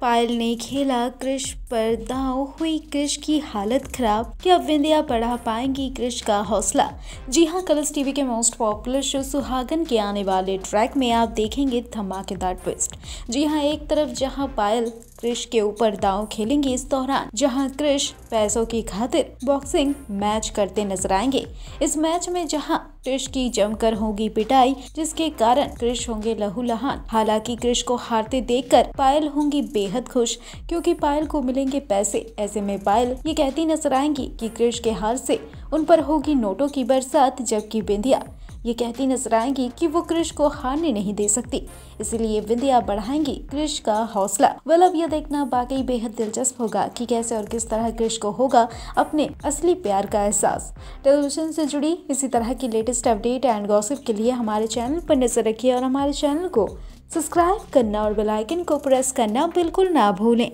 पायल ने खेला कृष पर दाव हुई कृष की हालत खराब क्या विंध्या पढ़ा पाएंगी कृष का हौसला जी हाँ कलर्स टीवी के मोस्ट पॉपुलर शो सुहागन के आने वाले ट्रैक में आप देखेंगे धमाकेदार ट्विस्ट जी हाँ एक तरफ जहाँ पायल क्रिश के ऊपर दाव खेलेंगे इस दौरान जहां क्रिश पैसों की खातिर बॉक्सिंग मैच करते नजर आएंगे इस मैच में जहां क्रिश की जमकर होगी पिटाई जिसके कारण क्रिश होंगे लहूलहान हालांकि क्रिश को हारते देखकर पायल होंगी बेहद बेहद खुश क्योंकि पायल को मिलेंगे पैसे ऐसे में पायल ये कहती नजर आएंगी कि क्रिश के हार से उन पर होगी नोटों की बरसात जबकि बिंदिया ये कहती नजर आएंगी कि वो क्रिश को हारने नहीं दे सकती इसीलिए विद्या बढ़ाएंगी क्रिश का हौसला वेल अब यह देखना बाकी बेहद दिलचस्प होगा कि कैसे और किस तरह क्रिश को होगा अपने असली प्यार का एहसास टेलीविजन से जुड़ी इसी तरह की लेटेस्ट अपडेट एंड गॉसिप के लिए हमारे चैनल पर नजर रखिए और हमारे चैनल को सब्सक्राइब करना और बेलाइकन को प्रेस करना बिल्कुल ना भूलें